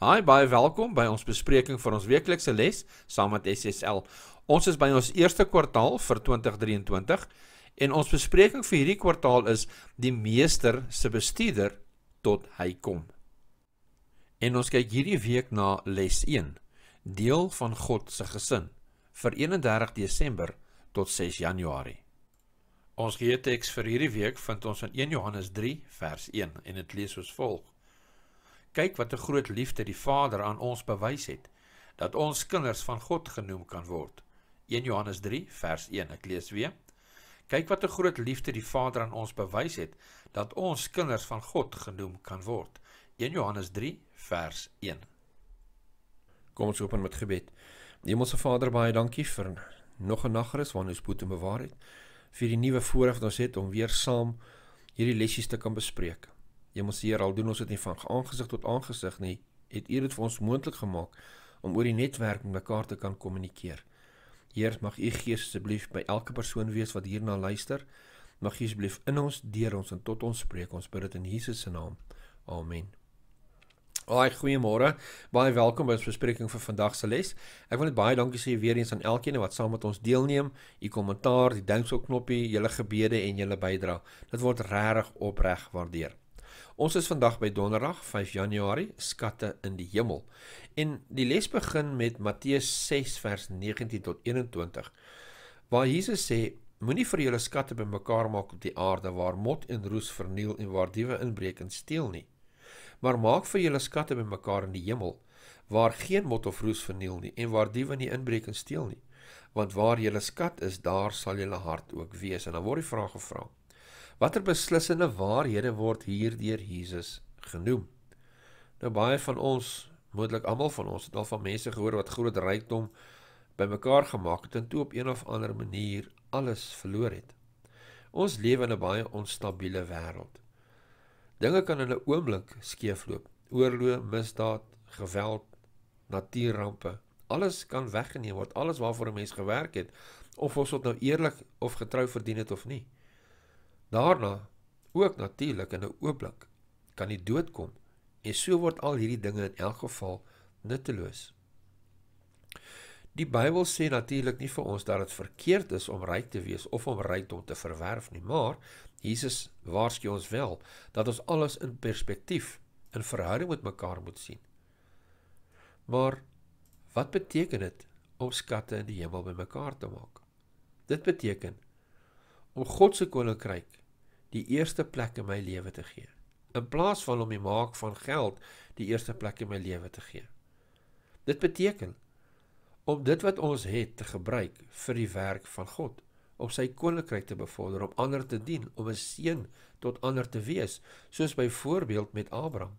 Hi, baie welkom by ons bespreking vir ons weeklikse les saam met SSL. Ons is by ons eerste kwartaal vir 2023 en ons bespreking vir hierdie kwartaal is die meester se bestuurder tot hy kom. En ons kyk hierdie week na les 1, deel van God se gesin vir 31 Desember tot 6 Januarie. Ons gee teks vir hierdie week vind ons in 1 Johannes 3 vers 1 en dit lees soos volg: Kyk wat 'n groot liefde die Vader aan ons bewys het dat ons kinders van God genoem kan word. 1 Johannes 3 vers 1. Ek lees weer. Kyk wat 'n groot liefde die Vader aan ons bewys het dat ons kinders van God genoem kan word. 1 Johannes 3 vers 1. Kom ons open met gebed. Hemelse Vader, baie dankie vir nog 'n nagreis waarna ons boete bewaar het vir die nuwe voorreg wat ons het om weer saam hierdie lessies te kan bespreek. Jy moes hier al doen ons dit nie van aangesig tot aangesig nie, het U dit vir ons moontlik gemaak om oor die netwerk mekaar te kan kommunikeer. Heer, mag U Gees asseblief by elke persoon wees wat hierna luister. Mag U asseblief in ons, deur ons en tot ons spreek. Ons bid dit in Jesus se naam. Amen. Hi, goeiemôre. Baie welkom by ons bespreking vir vandag se les. Ek wil net baie dankie sê weer eens aan elkeen wat saam met ons deelneem. U kommentaar, die duimpie knoppie, julle gebede en julle bydrae. Dit word regtig opreg waardeer. Ons is vandag by Donderdag 5 Januarie, Skatte in die Hemel. En die les begin met Matteus 6 vers 19 tot 21 waar Jesus sê: Moenie vir julle skatte bymekaar maak op die aarde waar mot en roes verniel en waar diewe inbreek en steel nie. Maar maak vir julle skatte bymekaar in die hemel waar geen mot of roes verniel nie en waar diewe nie inbreek en steel nie. Want waar julle skat is, daar sal julle hart ook wees. En dan word die vraag gevra: Watter beslissende waarhede word hier deur Jesus genoem? Nou baie van ons, moontlik almal van ons, het al van mense gehoor wat groot rykdom bymekaar gemaak het en toe op een of ander manier alles verloor het. Ons lewe in 'n baie onstabiele wêreld. Dinge kan in 'n oomblik skeefloop. Oorlog, misdaad, geweld, natuurrampe, alles kan weggeneem word, alles waarvoor 'n mens gewerk het, of ons dit nou eerlik of getrou verdien het of nie. Daarna, ook natuurlik in 'n oomblik, kan die dood kom en so word al hierdie dinge in elk geval nutteloos. Die Bybel sê natuurlik nie vir ons dat dit verkeerd is om ryk te wees of om rykdom te verwerf nie, maar Jesus waarsku ons wel dat ons alles in perspektief in verhouding met mekaar moet sien. Maar wat beteken dit om skatte in die hemel bymekaar te maak? Dit beteken om God se koninkryk die eerste plek in my lewe te gee in plaas van om die maak van geld die eerste plek in my lewe te gee. Dit beteken om dit wat ons het te gebruik vir die werk van God, om sy koninkryk te bevorder, om ander te dien, om 'n seën tot ander te wees, soos byvoorbeeld met Abraham.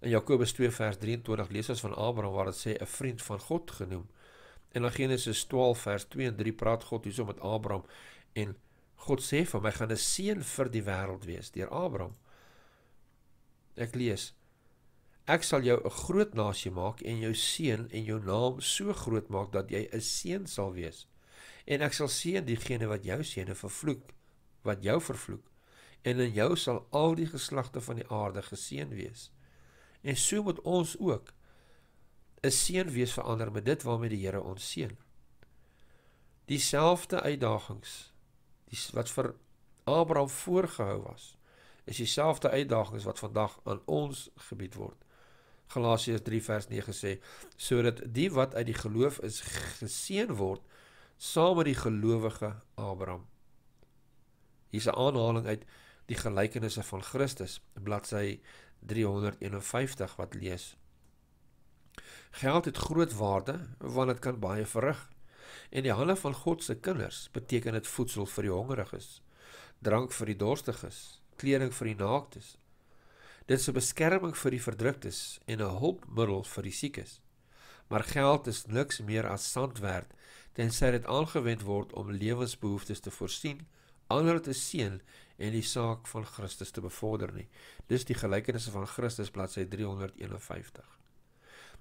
In Jakobus 2 vers 23 lees ons van Abraham waar dit sê 'n vriend van God genoem. En in Genesis 12 vers 2 en 3 praat God hierso met Abraham En God sê vir my gaan 'n seën vir die wêreld wees deur Abraham. Ek lees: Ek sal jou 'n groot nasie maak en jou seën en jou naam so groot maak dat jy 'n seën sal wees. En ek sal seën diegene wat jou seën vervloek, wat jou vervloek. En in jou sal al die geslagte van die aarde geseën wees. En so moet ons ook 'n seën wees vir ander met dit waarmee die Here ons seën. Dieselfde uitdagings die wat vir Abraham voorgehou was, is dieselfde uitdagings wat vandag aan ons gebied word. Galasiërs 3 vers 9 sê sodat die wat uit die geloof is geseën word saam met die gelowige Abraham. Hier is 'n aanhaling uit die gelykenisse van Christus, bladsy 351 wat lees. Geld het groot waarde want dit kan baie verryk en die hulle van God se kinders beteken dit voedsel vir die hongeriges, drank vir die dorstiges, kleding vir die naaktes. Dit is 'n beskerming vir die verdruktes en 'n hulpmiddel vir die siekes. Maar geld is niks meer as sand werd tensy dit aangewend word om lewensbehoeftes te voorsien, ander te seën en die saak van Christus te bevorder nie. Dis die gelykenisse van Christus bladsy 351.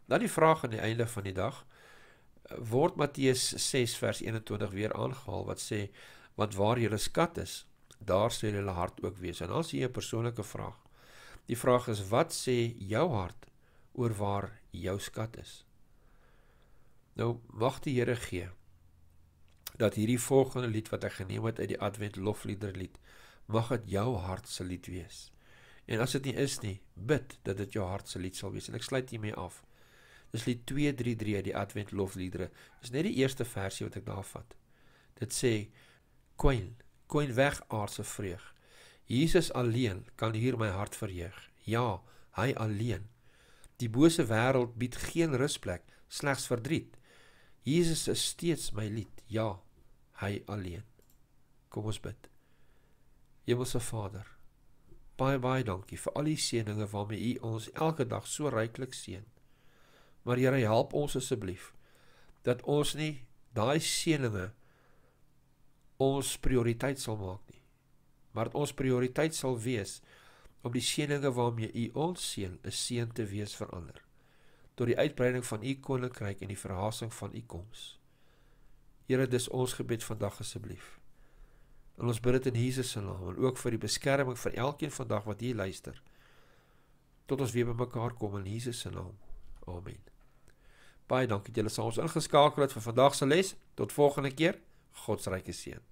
Dan die vraag aan die einde van die dag, word Matteus 6 vers 21 weer aangehaal wat sê want waar julle skat is daar sal julle hart ook wees en as jy 'n persoonlike vraag die vraag is wat sê jou hart oor waar jou skat is nou wag die Here gee dat hierdie volgende lied wat ek geneem het uit die advent lofliederlied mag dit jou hart se lied wees en as dit nie is nie bid dat dit jou hart se lied sal wees en ek sluit hiermee af Dis lied 233 die Advent lofliedere. Dis net die eerste versie wat ek daar vat. Dit sê: "Kwyn, kwyn weg aardse vreug. Jesus alleen kan hier my hart verheug. Ja, hy alleen. Die bose wêreld bied geen rusplek, slegs verdriet. Jesus is steeds my lied. Ja, hy alleen." Kom ons bid. Hemelse Vader, Baie baie dankie vir al die seëninge waarmee U ons elke dag so ryklik seën. Maar Here, help ons asseblief dat ons nie daai seëninge ons prioriteit sal maak nie. Maar dat ons prioriteit sal wees op die seëninge waarmee U ons seën, 'n seën te wees vir ander. Tot die uitbreiding van U koninkryk en die verhasing van U koms. Here, dis ons gebed vandag asseblief. En ons bid dit in Jesus se naam en ook vir die beskerming vir elkeen vandag wat hier luister. Tot ons weer bymekaar kom in Jesus se naam. Amen. Baie dankie dat julle saam ons ingeskakel het vir vandag se les. Tot volgende keer. God se ryke seën.